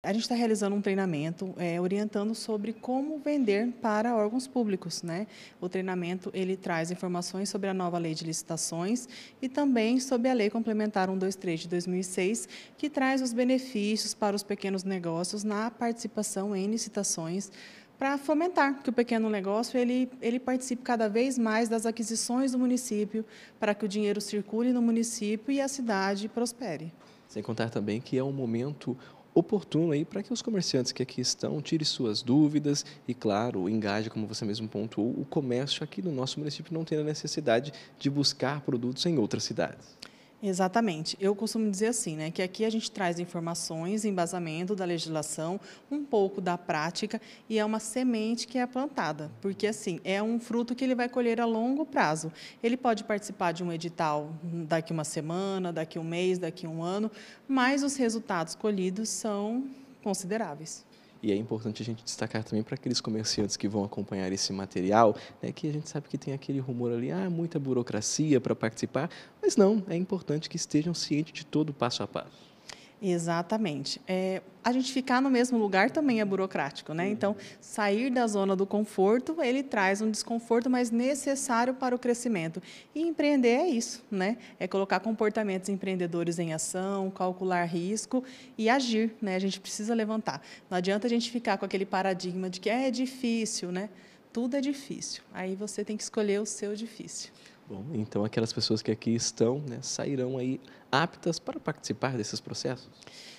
A gente está realizando um treinamento é, orientando sobre como vender para órgãos públicos. Né? O treinamento ele traz informações sobre a nova lei de licitações e também sobre a lei complementar 123 de 2006, que traz os benefícios para os pequenos negócios na participação em licitações para fomentar que o pequeno negócio ele, ele participe cada vez mais das aquisições do município, para que o dinheiro circule no município e a cidade prospere. Sem contar também que é um momento oportuno aí para que os comerciantes que aqui estão tirem suas dúvidas e, claro, engaje, como você mesmo pontuou, o comércio aqui no nosso município não tenha a necessidade de buscar produtos em outras cidades. Exatamente. Eu costumo dizer assim, né, que aqui a gente traz informações, embasamento da legislação, um pouco da prática e é uma semente que é plantada, porque assim, é um fruto que ele vai colher a longo prazo. Ele pode participar de um edital daqui uma semana, daqui um mês, daqui um ano, mas os resultados colhidos são consideráveis. E é importante a gente destacar também para aqueles comerciantes que vão acompanhar esse material, né, que a gente sabe que tem aquele rumor ali, ah, muita burocracia para participar, mas não, é importante que estejam cientes de todo o passo a passo. Exatamente. É, a gente ficar no mesmo lugar também é burocrático, né? Então, sair da zona do conforto, ele traz um desconforto, mas necessário para o crescimento. E empreender é isso, né? É colocar comportamentos empreendedores em ação, calcular risco e agir, né? A gente precisa levantar. Não adianta a gente ficar com aquele paradigma de que é difícil, né? Tudo é difícil. Aí você tem que escolher o seu difícil. Bom, então aquelas pessoas que aqui estão, né, sairão aí aptas para participar desses processos?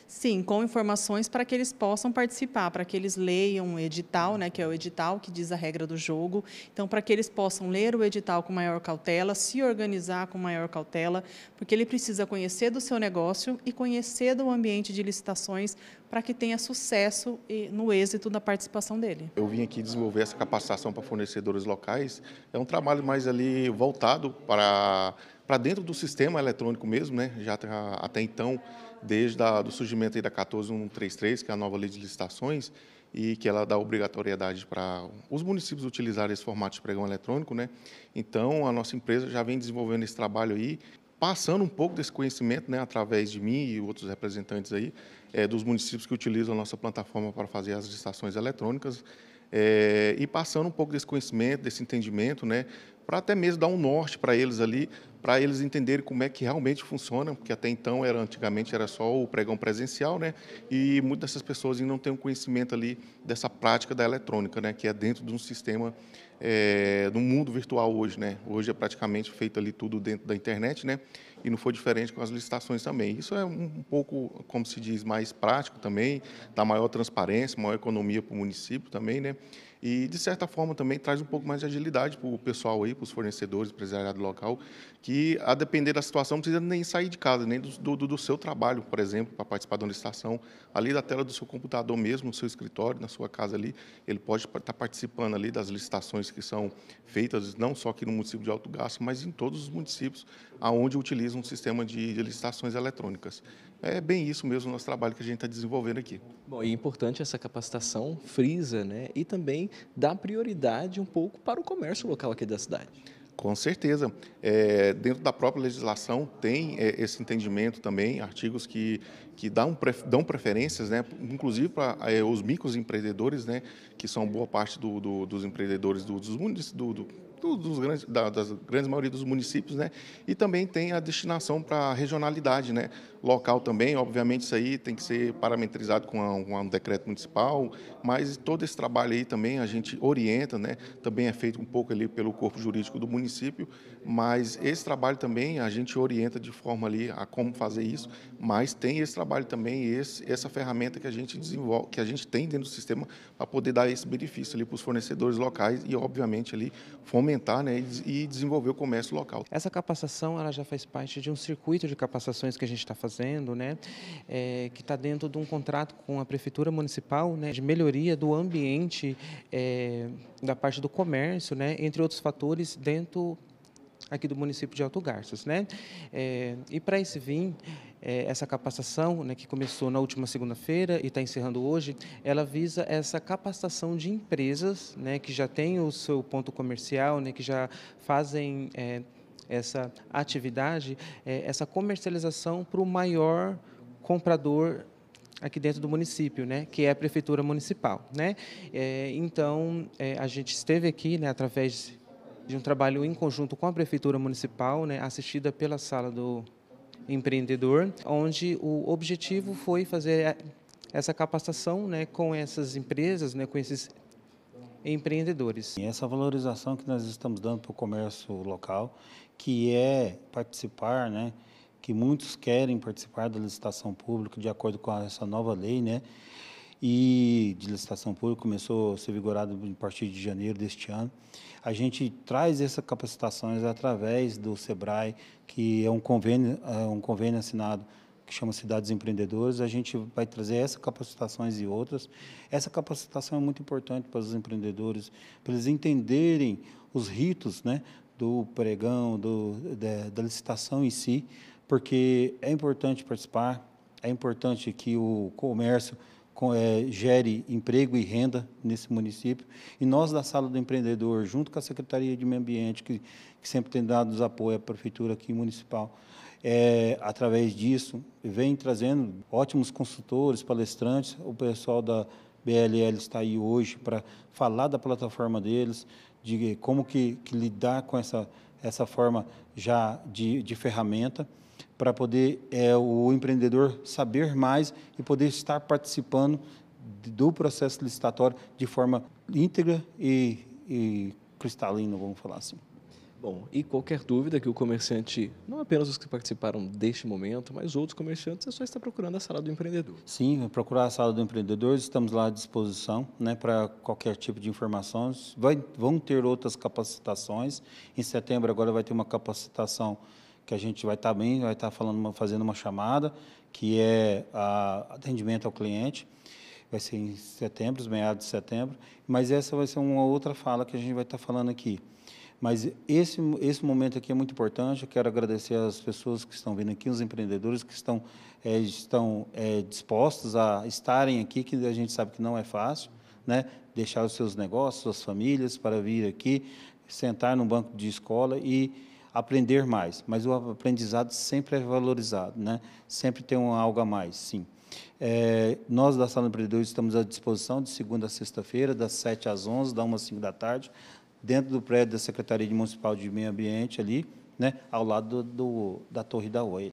Sim, com informações para que eles possam participar, para que eles leiam o edital, né, que é o edital que diz a regra do jogo. Então, para que eles possam ler o edital com maior cautela, se organizar com maior cautela, porque ele precisa conhecer do seu negócio e conhecer do ambiente de licitações para que tenha sucesso no êxito da participação dele. Eu vim aqui desenvolver essa capacitação para fornecedores locais. É um trabalho mais ali voltado para para dentro do sistema eletrônico mesmo, né? já tá, até então, desde o do surgimento da 14133, que é a nova lei de licitações, e que ela dá obrigatoriedade para os municípios utilizarem esse formato de pregão eletrônico. Né? Então, a nossa empresa já vem desenvolvendo esse trabalho aí, passando um pouco desse conhecimento né, através de mim e outros representantes aí, é, dos municípios que utilizam a nossa plataforma para fazer as licitações eletrônicas, é, e passando um pouco desse conhecimento, desse entendimento, né, para até mesmo dar um norte para eles ali, para eles entenderem como é que realmente funciona, porque até então era antigamente era só o pregão presencial, né? E muitas dessas pessoas ainda não têm o um conhecimento ali dessa prática da eletrônica, né? Que é dentro de um sistema é, eh, do mundo virtual hoje, né? Hoje é praticamente feito ali tudo dentro da internet, né? E não foi diferente com as licitações também. Isso é um pouco, como se diz, mais prático também, dá maior transparência, maior economia para o município também, né? E, de certa forma, também traz um pouco mais de agilidade para o pessoal aí, para os fornecedores, empresariado local, que, a depender da situação, não precisa nem sair de casa, nem do, do, do seu trabalho, por exemplo, para participar de uma licitação, ali da tela do seu computador mesmo, no seu escritório, na sua casa ali, ele pode estar tá participando ali das licitações que são feitas, não só aqui no município de Alto Gasto, mas em todos os municípios aonde utilizam um sistema de, de licitações eletrônicas. É bem isso mesmo o nosso trabalho que a gente está desenvolvendo aqui. Bom, e é importante essa capacitação, frisa, né? E também dar prioridade um pouco para o comércio local aqui da cidade. Com certeza. É, dentro da própria legislação tem é, esse entendimento também, artigos que, que dão, dão preferências, né, inclusive para é, os microempreendedores, né, que são boa parte do, do, dos empreendedores do, dos municípios. Do, dos grandes, da, das grandes maioria dos municípios, né? E também tem a destinação para regionalidade, né? Local também, obviamente isso aí tem que ser parametrizado com, um decreto municipal, mas todo esse trabalho aí também a gente orienta, né? Também é feito um pouco ali pelo corpo jurídico do município, mas esse trabalho também a gente orienta de forma ali a como fazer isso, mas tem esse trabalho também, esse, essa ferramenta que a gente desenvolve, que a gente tem dentro do sistema para poder dar esse benefício ali para os fornecedores locais e obviamente ali fome fomentar né, e desenvolver o comércio local. Essa capacitação ela já faz parte de um circuito de capacitações que a gente está fazendo, né, é, que está dentro de um contrato com a Prefeitura Municipal né, de melhoria do ambiente é, da parte do comércio, né, entre outros fatores, dentro aqui do município de Alto Garças. Né? É, e para esse VIM, é, essa capacitação, né, que começou na última segunda-feira e está encerrando hoje, ela visa essa capacitação de empresas né, que já têm o seu ponto comercial, né, que já fazem é, essa atividade, é, essa comercialização para o maior comprador aqui dentro do município, né, que é a prefeitura municipal, né. É, então é, a gente esteve aqui, né, através de um trabalho em conjunto com a Prefeitura Municipal, né, assistida pela Sala do Empreendedor, onde o objetivo foi fazer eh, essa capacitação né, com essas empresas, né, com esses empreendedores. Essa valorização que nós estamos dando para o comércio local, que é participar, né, que muitos querem participar da licitação pública de acordo com essa nova lei, né, e de licitação pública, começou a ser vigorado a partir de janeiro deste ano. A gente traz essas capacitações através do SEBRAE, que é um convênio, é um convênio assinado que chama Cidades Empreendedoras, a gente vai trazer essas capacitações e outras. Essa capacitação é muito importante para os empreendedores, para eles entenderem os ritos né, do pregão, do, da, da licitação em si, porque é importante participar, é importante que o comércio é, gere emprego e renda nesse município. E nós, da Sala do Empreendedor, junto com a Secretaria de Meio Ambiente, que, que sempre tem dado apoio à Prefeitura aqui municipal, é, através disso, vem trazendo ótimos consultores, palestrantes, o pessoal da BLL está aí hoje para falar da plataforma deles, de como que, que lidar com essa, essa forma já de, de ferramenta para poder é, o empreendedor saber mais e poder estar participando do processo licitatório de forma íntegra e, e cristalina, vamos falar assim. Bom, e qualquer dúvida que o comerciante, não apenas os que participaram deste momento, mas outros comerciantes, é só estar procurando a sala do empreendedor. Sim, procurar a sala do empreendedor, estamos lá à disposição né, para qualquer tipo de informações. Vai, vão ter outras capacitações. Em setembro agora vai ter uma capacitação que a gente vai estar tá bem, vai estar tá falando, fazendo uma chamada, que é atendimento ao cliente, vai ser em setembro, meados de setembro, mas essa vai ser uma outra fala que a gente vai estar tá falando aqui. Mas esse, esse momento aqui é muito importante, eu quero agradecer às pessoas que estão vindo aqui, os empreendedores que estão, é, estão é, dispostos a estarem aqui, que a gente sabe que não é fácil, né? deixar os seus negócios, suas famílias para vir aqui, sentar no banco de escola e aprender mais, mas o aprendizado sempre é valorizado, né? sempre tem um algo a mais, sim. É, nós da Sala Empreendedores estamos à disposição de segunda a sexta-feira, das 7 às 11, da 1 às 5 da tarde, dentro do prédio da Secretaria Municipal de Meio Ambiente, ali, né, ao lado do, do da Torre da Oi.